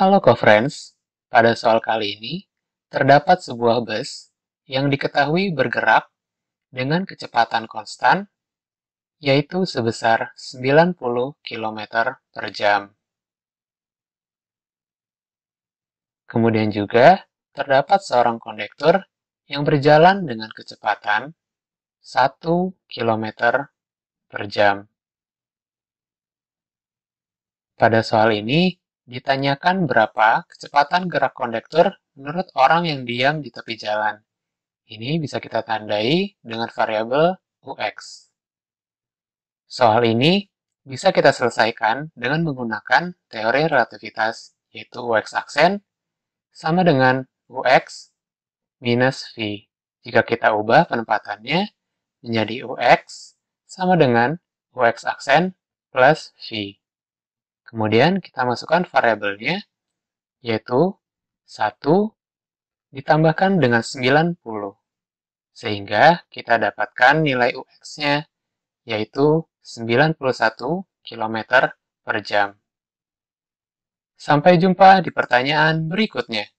Halo co-friends, pada soal kali ini terdapat sebuah bus yang diketahui bergerak dengan kecepatan konstan yaitu sebesar 90 km per jam. Kemudian juga terdapat seorang kondektur yang berjalan dengan kecepatan 1 km per jam. Pada soal ini, Ditanyakan berapa kecepatan gerak kondektur menurut orang yang diam di tepi jalan. Ini bisa kita tandai dengan variabel UX. Soal ini bisa kita selesaikan dengan menggunakan teori relativitas, yaitu UX aksen, sama dengan UX minus V. Jika kita ubah penempatannya menjadi UX sama dengan UX aksen plus V. Kemudian kita masukkan variabelnya, yaitu 1 ditambahkan dengan 90. Sehingga kita dapatkan nilai UX-nya, yaitu 91 km per jam. Sampai jumpa di pertanyaan berikutnya.